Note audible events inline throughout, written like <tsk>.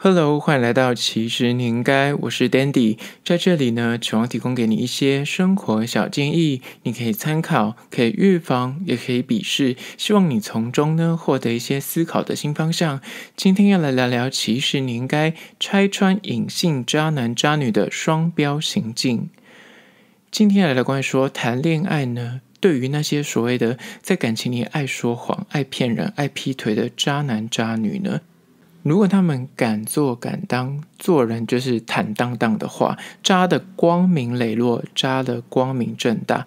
Hello，欢迎来到其实你应该，我是 Dandy，在这里呢，只望提供给你一些生活小建议，你可以参考，可以预防，也可以鄙视，希望你从中呢获得一些思考的新方向。今天要来聊聊，其实你应该拆穿隐性渣男渣女的双标行径。今天来来关于说，谈恋爱呢，对于那些所谓的在感情里爱说谎、爱骗人、爱劈腿的渣男渣女呢？如果他们敢做敢当，做人就是坦荡荡的话，渣的光明磊落，渣的光明正大，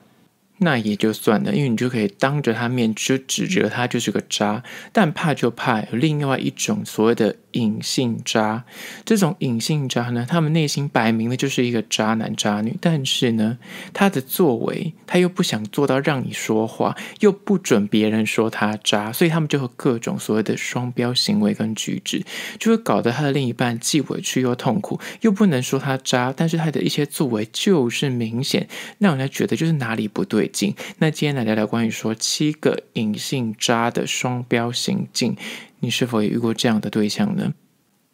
那也就算了，因为你就可以当着他面就指责他就是个渣。但怕就怕有另外一种所谓的。隐性渣，这种隐性渣呢，他们内心摆明的就是一个渣男渣女，但是呢，他的作为他又不想做到让你说话，又不准别人说他渣，所以他们就会各种所谓的双标行为跟举止，就会搞得他的另一半既委屈又痛苦，又不能说他渣，但是他的一些作为就是明显让人家觉得就是哪里不对劲。那今天来聊聊关于说七个隐性渣的双标行径。你是否也遇过这样的对象呢？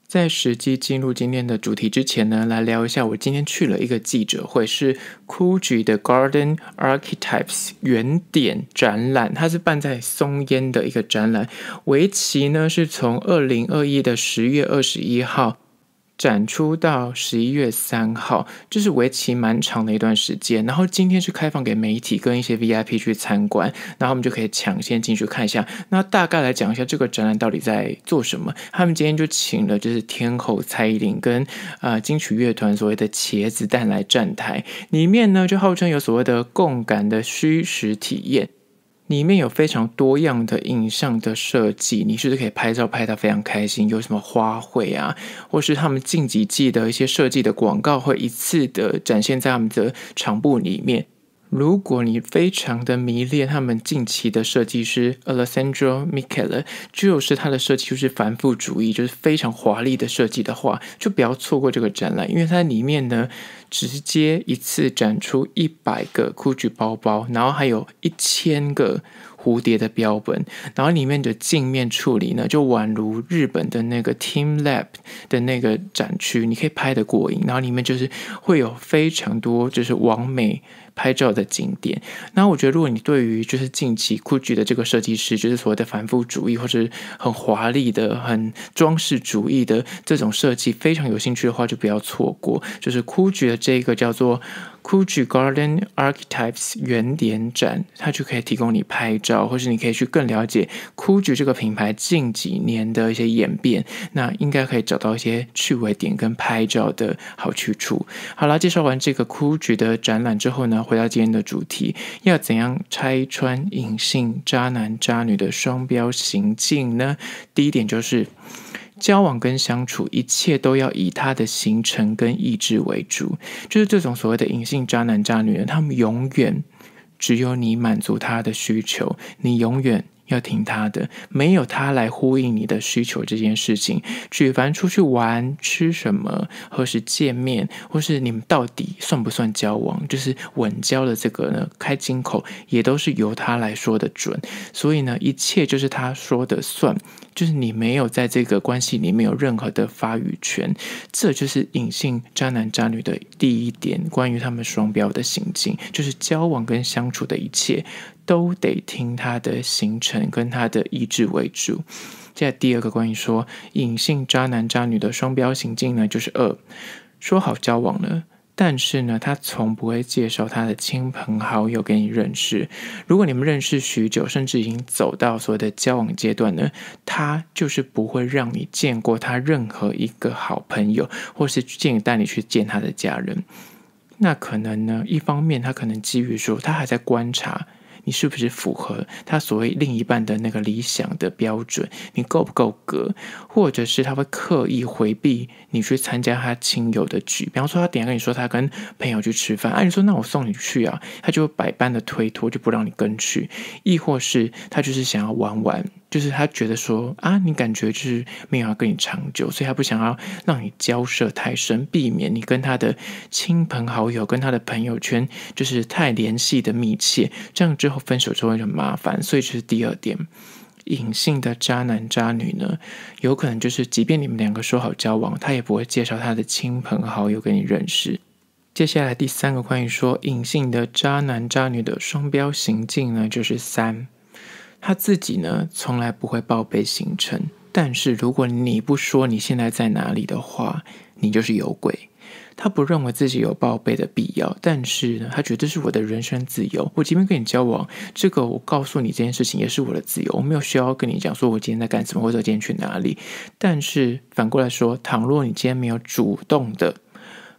在实际进入今天的主题之前呢，来聊一下。我今天去了一个记者会，是 k u j i 的 Garden Archetypes 原点展览，它是办在松烟的一个展览。围棋呢，是从二零二一的十月二十一号。展出到十一月三号，就是为期蛮长的一段时间。然后今天是开放给媒体跟一些 VIP 去参观，然后我们就可以抢先进去看一下。那大概来讲一下这个展览到底在做什么。他们今天就请了就是天后蔡依林跟啊金曲乐团所谓的茄子蛋来站台，里面呢就号称有所谓的共感的虚实体验。里面有非常多样的影像的设计，你是不是可以拍照拍的非常开心？有什么花卉啊，或是他们近几季的一些设计的广告，会一次的展现在他们的场部里面。如果你非常的迷恋他们近期的设计师 Alessandro Michele，就是他的设计就是繁复主义，就是非常华丽的设计的话，就不要错过这个展览，因为它里面呢直接一次展出一百个 Gucci 包包，然后还有一千个蝴蝶的标本，然后里面的镜面处理呢，就宛如日本的那个 Team Lab 的那个展区，你可以拍的过瘾。然后里面就是会有非常多就是完美。拍照的景点，那我觉得，如果你对于就是近期 Gucci 的这个设计师，就是所谓的繁复主义或者很华丽的、很装饰主义的这种设计非常有兴趣的话，就不要错过，就是 Gucci 的这个叫做 Gucci Garden Archetypes 原点展，它就可以提供你拍照，或是你可以去更了解 Gucci 这个品牌近几年的一些演变。那应该可以找到一些趣味点跟拍照的好去处。好了，介绍完这个 Gucci 的展览之后呢？回到今天的主题，要怎样拆穿隐性渣男渣女的双标行径呢？第一点就是，交往跟相处，一切都要以他的行程跟意志为主。就是这种所谓的隐性渣男渣女呢，他们永远只有你满足他的需求，你永远。要听他的，没有他来呼应你的需求这件事情。举凡出去玩、吃什么、何时见面，或是你们到底算不算交往，就是稳交的这个呢，开金口也都是由他来说的准，所以呢，一切就是他说的算。就是你没有在这个关系里面有任何的发语权，这就是隐性渣男渣女的第一点关于他们双标的行径，就是交往跟相处的一切都得听他的行程跟他的意志为主。来第二个关于说隐性渣男渣女的双标行径呢，就是二，说好交往了。但是呢，他从不会介绍他的亲朋好友给你认识。如果你们认识许久，甚至已经走到所谓的交往阶段呢，他就是不会让你见过他任何一个好朋友，或是建议带你去见他的家人。那可能呢，一方面他可能基于说，他还在观察。你是不是符合他所谓另一半的那个理想的标准？你够不够格？或者是他会刻意回避你去参加他亲友的局？比方说，他等下跟你说他跟朋友去吃饭，哎，你说那我送你去啊，他就百般的推脱，就不让你跟去；亦或是他就是想要玩玩。就是他觉得说啊，你感觉就是没有要跟你长久，所以他不想要让你交涉太深，避免你跟他的亲朋好友跟他的朋友圈就是太联系的密切，这样之后分手就会很麻烦。所以这是第二点，隐性的渣男渣女呢，有可能就是即便你们两个说好交往，他也不会介绍他的亲朋好友跟你认识。接下来第三个关于说隐性的渣男渣女的双标行径呢，就是三。他自己呢，从来不会报备行程。但是如果你不说你现在在哪里的话，你就是有鬼。他不认为自己有报备的必要，但是呢，他觉得是我的人身自由。我即便跟你交往，这个我告诉你这件事情也是我的自由，我没有需要跟你讲说我今天在干什么或者今天去哪里。但是反过来说，倘若你今天没有主动的。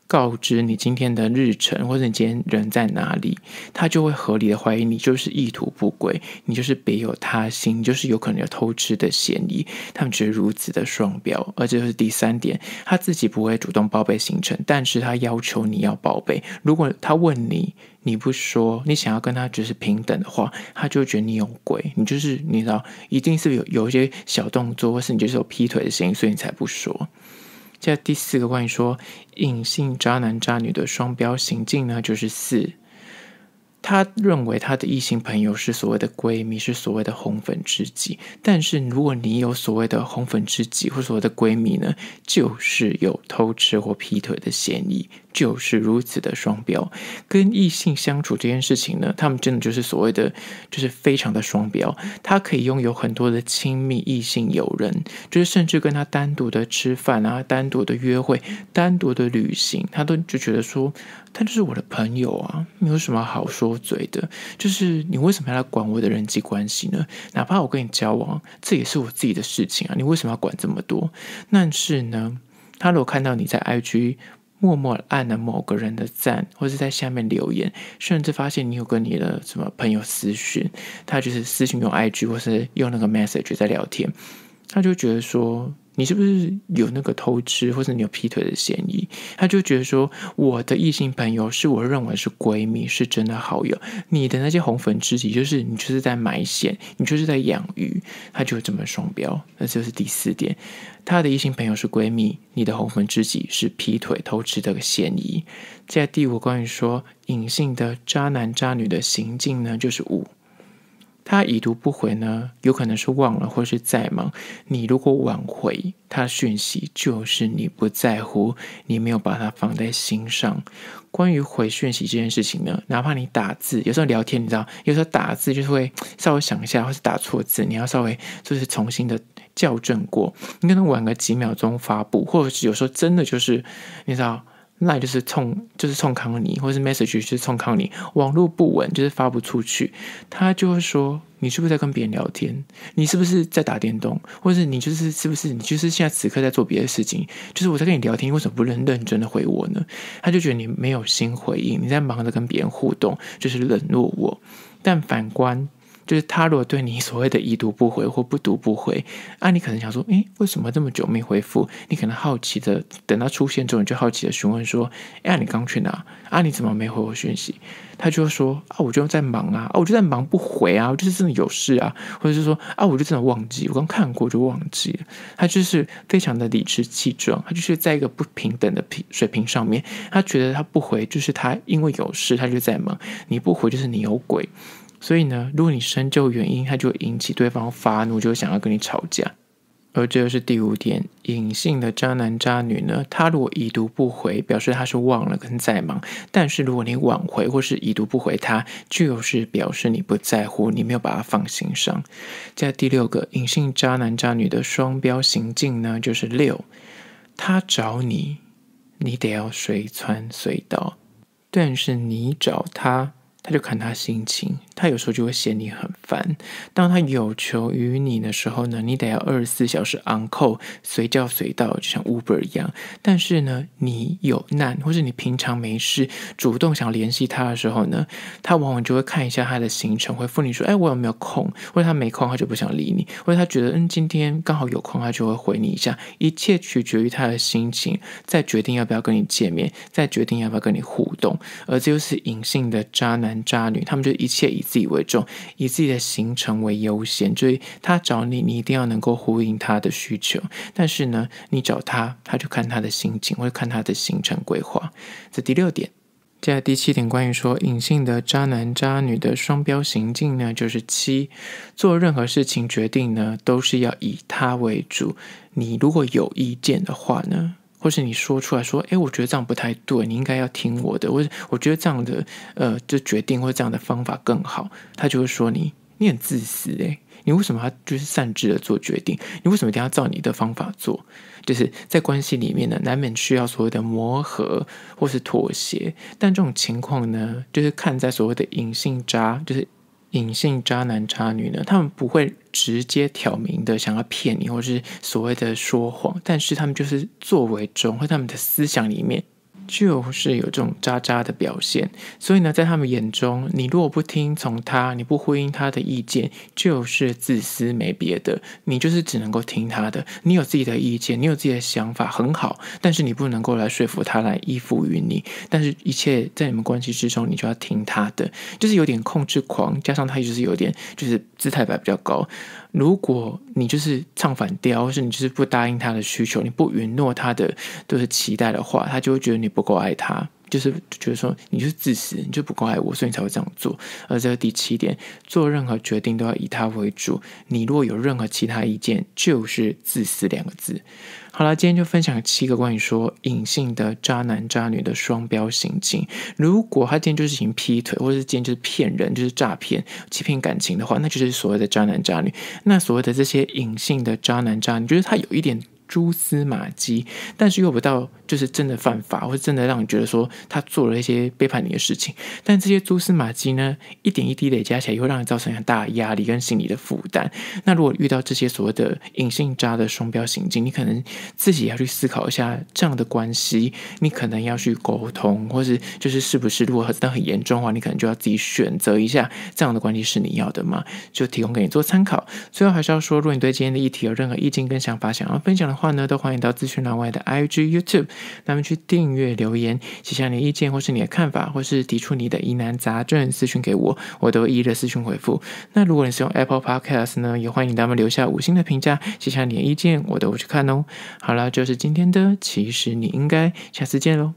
告知你今天的日程，或者你今天人在哪里，他就会合理的怀疑你就是意图不轨，你就是别有他心，你就是有可能有偷吃的嫌疑。他们觉得如此的双标，而这就是第三点，他自己不会主动报备行程，但是他要求你要报备。如果他问你，你不说，你想要跟他就是平等的话，他就觉得你有鬼，你就是你知道，一定是有有一些小动作，或是你就是有劈腿的声音，所以你才不说。接下第四个关于说隐性渣男渣女的双标行径呢，就是四。她认为她的异性朋友是所谓的闺蜜，是所谓的红粉知己。但是如果你有所谓的红粉知己或所谓的闺蜜呢，就是有偷吃或劈腿的嫌疑，就是如此的双标。跟异性相处这件事情呢，他们真的就是所谓的，就是非常的双标。她可以拥有很多的亲密异性友人，就是甚至跟她单独的吃饭啊，单独的约会，单独的旅行，她都就觉得说。他就是我的朋友啊，没有什么好说嘴的。就是你为什么要来管我的人际关系呢？哪怕我跟你交往，这也是我自己的事情啊。你为什么要管这么多？但是呢，他如果看到你在 IG 默默按了某个人的赞，或者在下面留言，甚至发现你有跟你的什么朋友私讯，他就是私讯用 IG 或是用那个 message 在聊天，他就觉得说。你是不是有那个偷吃或者你有劈腿的嫌疑？他就觉得说，我的异性朋友是我认为是闺蜜，是真的好友。你的那些红粉知己，就是你就是在买线，你就是在养鱼。他就这么双标。那这是第四点，他的异性朋友是闺蜜，你的红粉知己是劈腿偷吃的嫌疑。在第五关于说隐性的渣男渣女的行径呢，就是五。他已读不回呢，有可能是忘了，或是再忙。你如果晚回他讯息，就是你不在乎，你没有把他放在心上。关于回讯息这件事情呢，哪怕你打字，有时候聊天，你知道，有时候打字就是会 <tsk> 稍微想一下，或是打错字，你要稍微就是重新的校正过。你可他晚个几秒钟发布，或者是有时候真的就是，你知道。那就是冲，就是冲康你，或者是 message 就是冲康你，网络不稳就是发不出去，他就会说你是不是在跟别人聊天，你是不是在打电动，或是你就是是不是你就是现在此刻在做别的事情，就是我在跟你聊天，为什么不认认真的回我呢？他就觉得你没有心回应，你在忙着跟别人互动，就是冷落我。但反观，就是他如果对你所谓的已读不回或不读不回，啊，你可能想说，诶，为什么这么久没回复？你可能好奇的，等他出现之后，你就好奇的询问说，哎，你刚去哪？啊，你怎么没回我讯息？他就说，啊，我就在忙啊，啊，我就在忙不回啊，我就是真的有事啊，或者是说，啊，我就真的忘记，我刚看过就忘记了。他就是非常的理直气壮，他就是在一个不平等的平水平上面，他觉得他不回就是他因为有事，他就在忙；你不回就是你有鬼。所以呢，如果你深究原因，他就引起对方发怒，就想要跟你吵架。而这就是第五点，隐性的渣男渣女呢，他如果已读不回，表示他是忘了跟在忙；但是如果你挽回或是已读不回，他就是表示你不在乎，你没有把他放心上。在第六个，隐性渣男渣女的双标行径呢，就是六，他找你，你得要随传随到；但是你找他。他就看他心情，他有时候就会嫌你很烦。当他有求于你的时候呢，你得要二十四小时 on call，随叫随到，就像 Uber 一样。但是呢，你有难或者你平常没事主动想联系他的时候呢，他往往就会看一下他的行程，回复你说：“哎，我有没有空？”或者他没空，他就不想理你；或者他觉得嗯，今天刚好有空，他就会回你一下。一切取决于他的心情，再决定要不要跟你见面，再决定要不要跟你互动。而这就是隐性的渣男。渣女，他们就一切以自己为重，以自己的行程为优先，就是他找你，你一定要能够呼应他的需求。但是呢，你找他，他就看他的心情，或者看他的行程规划。这第六点，接下来第七点，关于说隐性的渣男渣女的双标行径呢，就是七做任何事情决定呢，都是要以他为主。你如果有意见的话呢？或是你说出来说，哎，我觉得这样不太对，你应该要听我的。或者我觉得这样的，呃，就决定或这样的方法更好，他就会说你，你很自私哎，你为什么要就是擅自的做决定？你为什么一定要照你的方法做？就是在关系里面呢，难免需要所谓的磨合或是妥协。但这种情况呢，就是看在所谓的隐性渣，就是。隐性渣男渣女呢？他们不会直接挑明的，想要骗你或是所谓的说谎，但是他们就是作为中，或他们的思想里面。就是有这种渣渣的表现，所以呢，在他们眼中，你如果不听从他，你不呼应他的意见，就是自私，没别的，你就是只能够听他的。你有自己的意见，你有自己的想法，很好，但是你不能够来说服他来依附于你。但是，一切在你们关系之中，你就要听他的，就是有点控制狂，加上他就是有点就是姿态摆比较高。如果你就是唱反调，或是你就是不答应他的需求，你不允诺他的就是期待的话，他就会觉得你不够爱他。就是觉得说你就是自私，你就不够爱我，所以你才会这样做。而这第七点，做任何决定都要以他为主。你若有任何其他意见，就是自私两个字。好了，今天就分享七个关于说隐性的渣男渣女的双标行径。如果他今天就是已行劈腿，或者是今天就是骗人，就是诈骗、欺骗感情的话，那就是所谓的渣男渣女。那所谓的这些隐性的渣男渣女，就是他有一点？蛛丝马迹，但是又不到，就是真的犯法，或者真的让你觉得说他做了一些背叛你的事情。但这些蛛丝马迹呢，一点一滴累加起来，又让你造成很大的压力跟心理的负担。那如果遇到这些所谓的隐性渣的双标行径，你可能自己要去思考一下这样的关系，你可能要去沟通，或是就是是不是如果真但很严重的话，你可能就要自己选择一下这样的关系是你要的吗？就提供给你做参考。最后还是要说，如果你对今天的议题有任何意见跟想法，想要分享的。话呢，都欢迎到资讯老外的 IG YouTube，那么去订阅留言，写下你的意见或是你的看法，或是提出你的疑难杂症咨询给我，我都一一的私询回复。那如果你是用 Apple Podcast 呢，也欢迎他们留下五星的评价，写下你的意见，我都会去看哦。好了，就是今天的，其实你应该下次见喽。